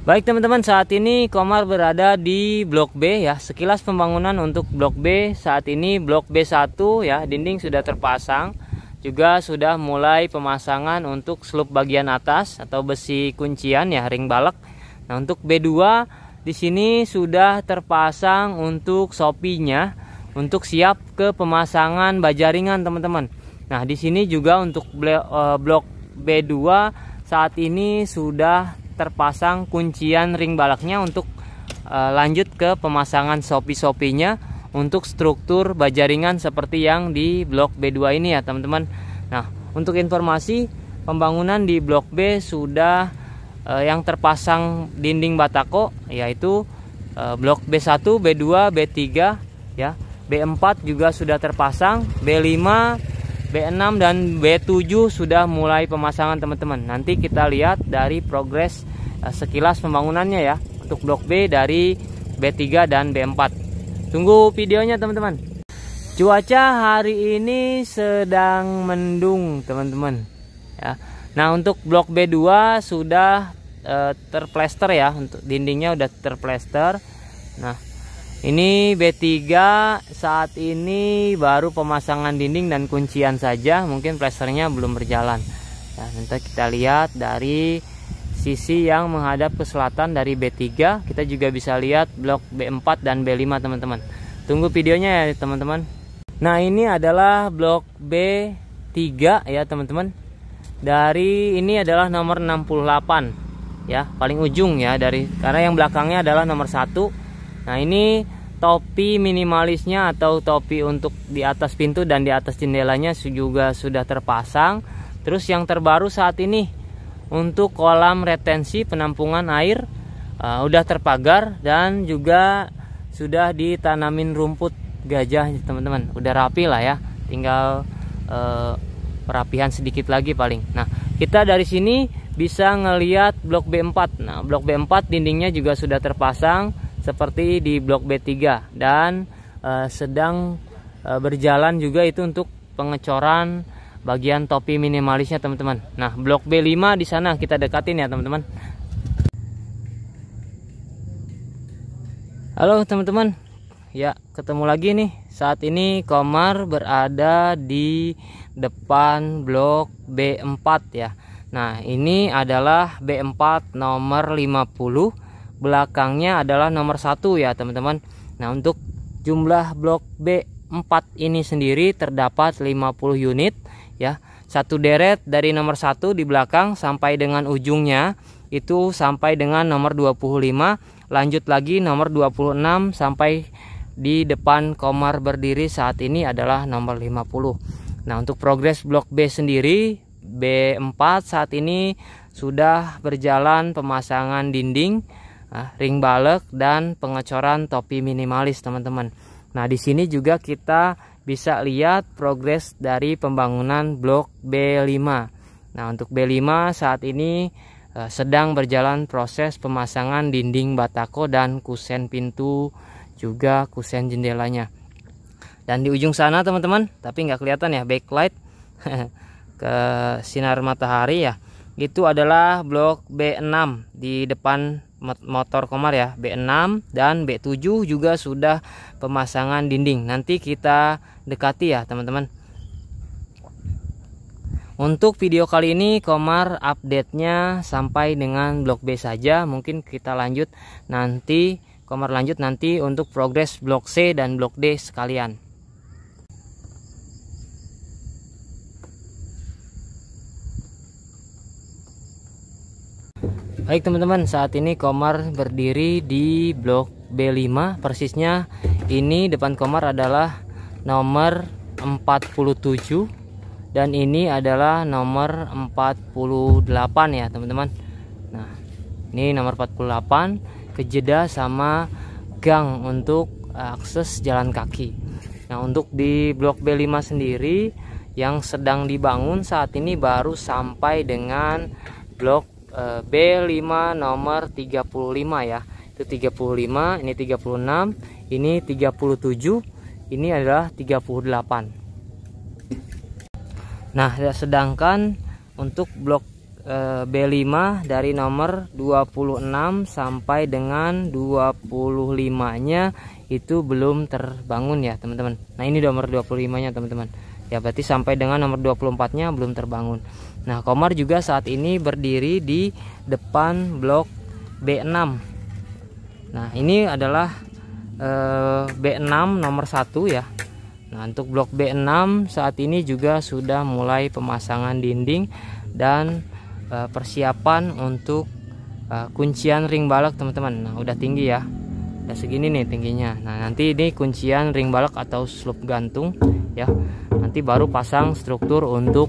Baik teman-teman, saat ini Komar berada di Blok B ya. Sekilas pembangunan untuk Blok B saat ini Blok B1 ya, dinding sudah terpasang. Juga sudah mulai pemasangan untuk slup bagian atas atau besi kuncian ya, ring balok. Nah, untuk B2 di sini sudah terpasang untuk sopinya untuk siap ke pemasangan baja ringan teman-teman. Nah, di sini juga untuk eh, blok B2 saat ini sudah terpasang kuncian ring balaknya untuk e, lanjut ke pemasangan sopi-sopinya untuk struktur baja ringan seperti yang di blok B2 ini ya teman-teman. Nah, untuk informasi pembangunan di blok B sudah e, yang terpasang dinding batako yaitu e, blok B1, B2, B3 ya. B4 juga sudah terpasang, B5 B6 dan B7 sudah mulai pemasangan teman-teman. Nanti kita lihat dari progres eh, sekilas pembangunannya ya untuk blok B dari B3 dan B4. Tunggu videonya teman-teman. Cuaca hari ini sedang mendung teman-teman. Ya. Nah untuk blok B2 sudah eh, terplester ya untuk dindingnya sudah terplester. Nah ini B3 saat ini baru pemasangan dinding dan kuncian saja, mungkin plesternya belum berjalan. Nah, nanti kita lihat dari sisi yang menghadap ke selatan dari B3, kita juga bisa lihat blok B4 dan B5 teman-teman. Tunggu videonya ya teman-teman. Nah, ini adalah blok B3 ya teman-teman. Dari ini adalah nomor 68 ya, paling ujung ya dari karena yang belakangnya adalah nomor 1 Nah ini topi minimalisnya atau topi untuk di atas pintu dan di atas jendelanya juga sudah terpasang. Terus yang terbaru saat ini untuk kolam retensi penampungan air uh, udah terpagar dan juga sudah ditanamin rumput gajah teman-teman. Udah rapi lah ya. Tinggal uh, perapihan sedikit lagi paling. Nah, kita dari sini bisa ngeliat blok B4. Nah, blok B4 dindingnya juga sudah terpasang seperti di blok B3 dan e, sedang e, berjalan juga itu untuk pengecoran bagian topi minimalisnya teman-teman. Nah, blok B5 di sana kita dekatin ya teman-teman. Halo teman-teman. Ya, ketemu lagi nih. Saat ini Komar berada di depan blok B4 ya. Nah, ini adalah B4 nomor 50 belakangnya adalah nomor satu ya teman-teman nah untuk jumlah blok B4 ini sendiri terdapat 50 unit ya satu deret dari nomor satu di belakang sampai dengan ujungnya itu sampai dengan nomor 25 lanjut lagi nomor 26 sampai di depan komar berdiri saat ini adalah nomor 50 nah untuk progres blok B sendiri B4 saat ini sudah berjalan pemasangan dinding Ah, ring balok dan pengecoran topi minimalis teman-teman. Nah di sini juga kita bisa lihat progres dari pembangunan blok B5. Nah untuk B5 saat ini eh, sedang berjalan proses pemasangan dinding batako dan kusen pintu juga kusen jendelanya. Dan di ujung sana teman-teman, tapi nggak kelihatan ya backlight ke sinar matahari ya. Itu adalah blok B6 di depan motor Komar ya B6 dan B7 juga sudah pemasangan dinding nanti kita dekati ya teman-teman untuk video kali ini Komar update-nya sampai dengan blok B saja mungkin kita lanjut nanti Komar lanjut nanti untuk progres blok C dan blok D sekalian Baik teman-teman, saat ini Komar berdiri di blok B5 persisnya ini depan Komar adalah nomor 47 dan ini adalah nomor 48 ya teman-teman. Nah, ini nomor 48 kejeda sama gang untuk eh, akses jalan kaki. Nah, untuk di blok B5 sendiri yang sedang dibangun saat ini baru sampai dengan blok Eh, B5 nomor 35 ya itu 35 ini 36 ini 37 ini adalah 38 nah sedangkan untuk blok eh, B5 dari nomor 26 sampai dengan 25 nya itu belum terbangun ya teman-teman nah ini nomor 25 nya teman-teman ya berarti sampai dengan nomor 24 nya belum terbangun nah Komar juga saat ini berdiri di depan blok B6 nah ini adalah eh, B6 nomor 1 ya Nah untuk blok B6 saat ini juga sudah mulai pemasangan dinding dan e, persiapan untuk e, kuncian ring balok teman-teman. Nah udah tinggi ya, udah segini nih tingginya. Nah nanti ini kuncian ring balok atau slope gantung ya nanti baru pasang struktur untuk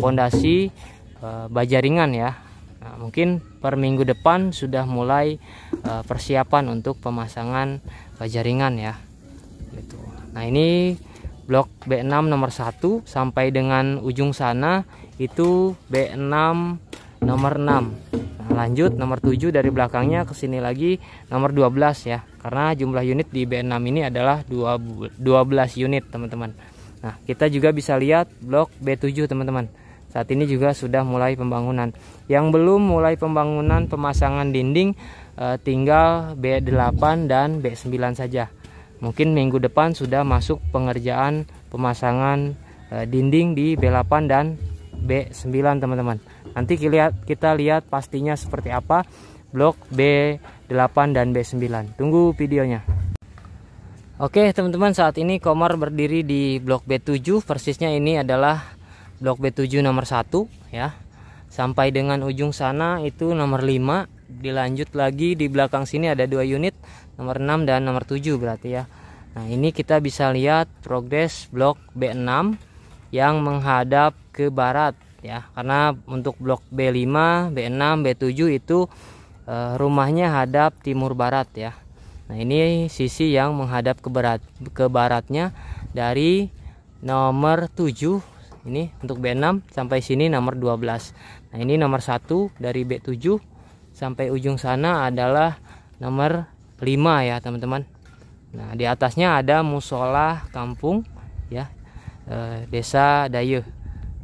pondasi eh, e, eh, e, baja ringan ya nah, mungkin per minggu depan sudah mulai e, persiapan untuk pemasangan baja ringan ya gitu. nah ini blok B6 nomor 1 sampai dengan ujung sana itu B6 nomor 6 Nah, lanjut nomor 7 dari belakangnya ke sini lagi nomor 12 ya. Karena jumlah unit di B6 ini adalah 12 unit, teman-teman. Nah, kita juga bisa lihat blok B7 teman-teman. Saat ini juga sudah mulai pembangunan. Yang belum mulai pembangunan pemasangan dinding eh, tinggal B8 dan B9 saja. Mungkin minggu depan sudah masuk pengerjaan pemasangan eh, dinding di B8 dan B9 teman-teman. Nanti kita lihat, kita lihat pastinya seperti apa blok B8 dan B9. Tunggu videonya. Oke teman-teman saat ini Komar berdiri di blok B7 persisnya ini adalah blok B7 nomor 1 ya sampai dengan ujung sana itu nomor 5 dilanjut lagi di belakang sini ada dua unit nomor 6 dan nomor 7 berarti ya Nah ini kita bisa lihat progres blok B6 yang menghadap ke barat ya karena untuk blok B5, B6, B7 itu eh, rumahnya hadap timur barat ya Nah, ini sisi yang menghadap ke barat ke baratnya dari nomor 7 ini untuk B6 sampai sini nomor 12. Nah, ini nomor 1 dari B7 sampai ujung sana adalah nomor 5 ya, teman-teman. Nah, di atasnya ada musola kampung ya. Eh, desa Daye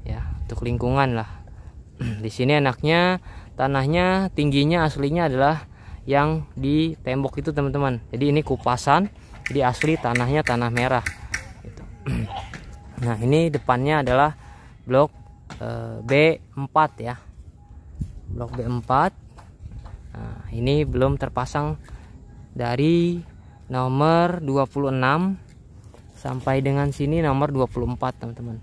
ya, untuk lingkungan lah. di sini enaknya tanahnya tingginya aslinya adalah yang di tembok itu teman-teman jadi ini kupasan jadi asli tanahnya tanah merah gitu. nah ini depannya adalah blok eh, B4 ya blok B4 nah, ini belum terpasang dari nomor 26 sampai dengan sini nomor 24 teman-teman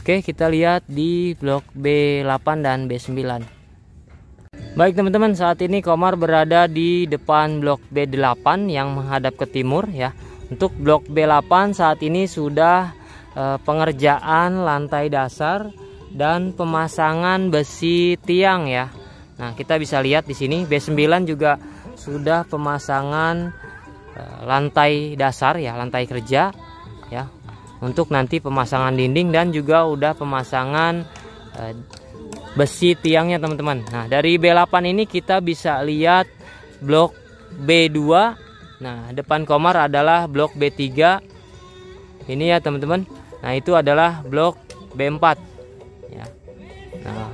Oke, kita lihat di blok B8 dan B9. Baik teman-teman, saat ini Komar berada di depan blok B8 yang menghadap ke timur ya. Untuk blok B8 saat ini sudah e, pengerjaan lantai dasar dan pemasangan besi tiang ya. Nah, kita bisa lihat di sini B9 juga sudah pemasangan e, lantai dasar ya, lantai kerja ya. Untuk nanti pemasangan dinding dan juga udah pemasangan e, besi tiangnya teman-teman nah dari B8 ini kita bisa lihat blok B2 nah depan komar adalah blok B3 ini ya teman-teman nah itu adalah blok B4 ya nah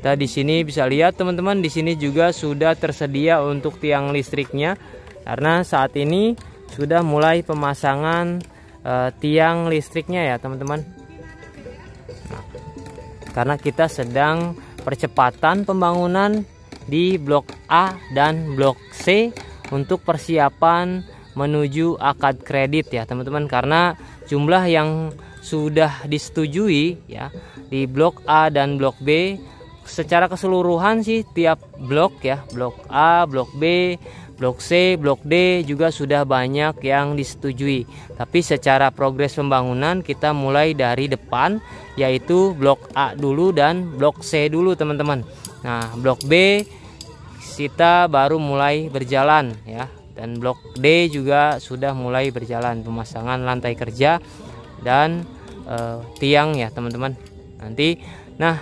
kita di sini bisa lihat teman-teman di sini juga sudah tersedia untuk tiang listriknya karena saat ini sudah mulai pemasangan uh, tiang listriknya ya teman-teman karena kita sedang percepatan pembangunan di blok A dan blok C untuk persiapan menuju akad kredit ya teman-teman karena jumlah yang sudah disetujui ya di blok A dan blok B secara keseluruhan sih tiap blok ya blok A, blok B, blok C, blok D juga sudah banyak yang disetujui. Tapi secara progres pembangunan kita mulai dari depan yaitu blok A dulu dan blok C dulu teman-teman. Nah, blok B kita baru mulai berjalan ya dan blok D juga sudah mulai berjalan pemasangan lantai kerja dan e, tiang ya teman-teman. Nanti nah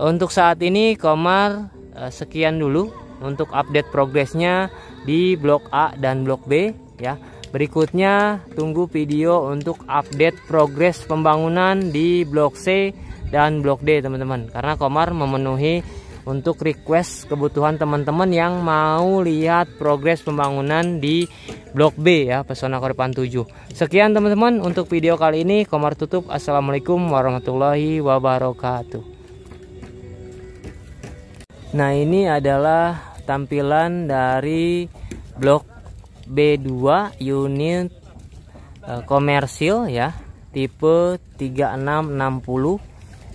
untuk saat ini Komar e, sekian dulu untuk update progresnya di blok A dan blok B ya. Berikutnya, tunggu video untuk update progres pembangunan di Blok C dan Blok D, teman-teman. Karena Komar memenuhi untuk request kebutuhan teman-teman yang mau lihat progres pembangunan di Blok B ya, Pesona Korban 7. Sekian teman-teman untuk video kali ini. Komar tutup. Assalamualaikum warahmatullahi wabarakatuh. Nah, ini adalah tampilan dari Blok B2 unit e, komersil ya tipe 3660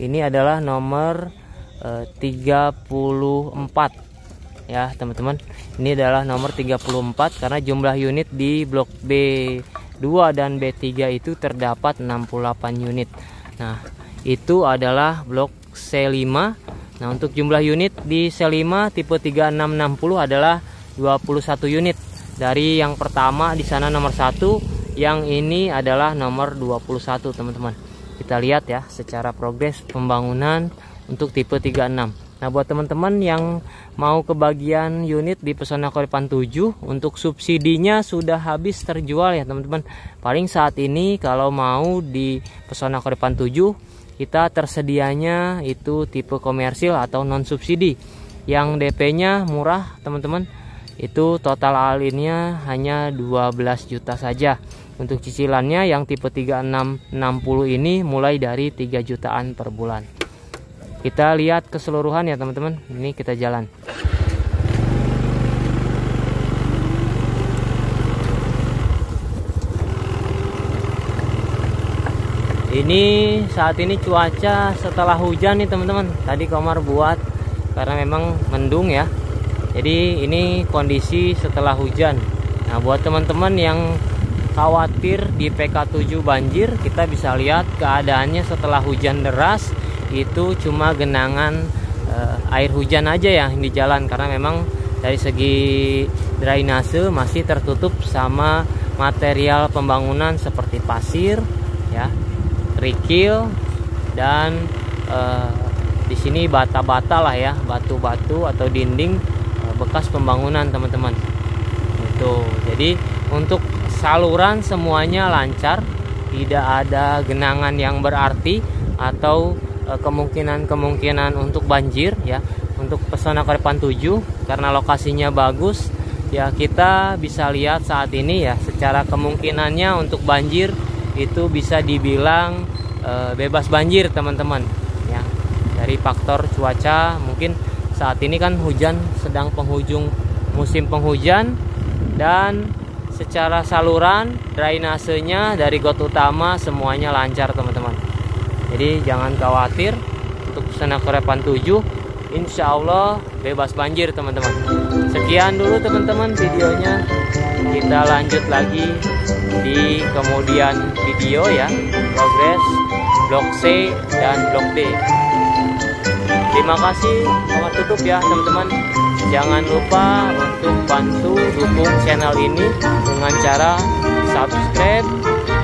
ini adalah nomor e, eh, 34 ya teman-teman ini adalah nomor 34 karena jumlah unit di blok B2 dan B3 itu terdapat 68 unit nah itu adalah blok C5 nah untuk jumlah unit di C5 tipe 3660 adalah 21 unit dari yang pertama di sana nomor satu yang ini adalah nomor 21 teman-teman kita lihat ya secara progres pembangunan untuk tipe 36 Nah buat teman-teman yang mau ke bagian unit di Pesona Koripan 7 untuk subsidinya sudah habis terjual ya teman-teman. Paling saat ini kalau mau di Pesona Koripan 7 kita tersedianya itu tipe komersil atau non subsidi yang DP-nya murah teman-teman itu total alinnya hanya 12 juta saja. Untuk cicilannya yang tipe 3660 ini mulai dari 3 jutaan per bulan. Kita lihat keseluruhan ya teman-teman. Ini kita jalan. Ini saat ini cuaca setelah hujan nih teman-teman. Tadi Komar buat karena memang mendung ya. Jadi ini kondisi setelah hujan. Nah, buat teman-teman yang khawatir di PK7 banjir, kita bisa lihat keadaannya setelah hujan deras itu cuma genangan eh, air hujan aja ya di jalan karena memang dari segi drainase masih tertutup sama material pembangunan seperti pasir ya, kerikil dan eh, di sini bata-bata lah ya, batu-batu atau dinding bekas pembangunan teman-teman itu jadi untuk saluran semuanya lancar tidak ada genangan yang berarti atau e, kemungkinan-kemungkinan untuk banjir ya untuk pesona Karepan 7 karena lokasinya bagus ya kita bisa lihat saat ini ya secara kemungkinannya untuk banjir itu bisa dibilang e, bebas banjir teman-teman ya dari faktor cuaca mungkin saat ini kan hujan sedang penghujung musim penghujan dan secara saluran drainasenya dari got utama semuanya lancar teman-teman jadi jangan khawatir untuk sana kerepan 7 insya Allah bebas banjir teman-teman sekian dulu teman-teman videonya kita lanjut lagi di kemudian video ya progres blok C dan blok D terima kasih sama tutup ya teman-teman jangan lupa untuk bantu dukung channel ini dengan cara subscribe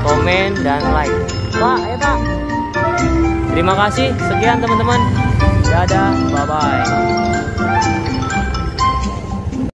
komen dan like pak ya pak terima kasih sekian teman-teman dadah bye bye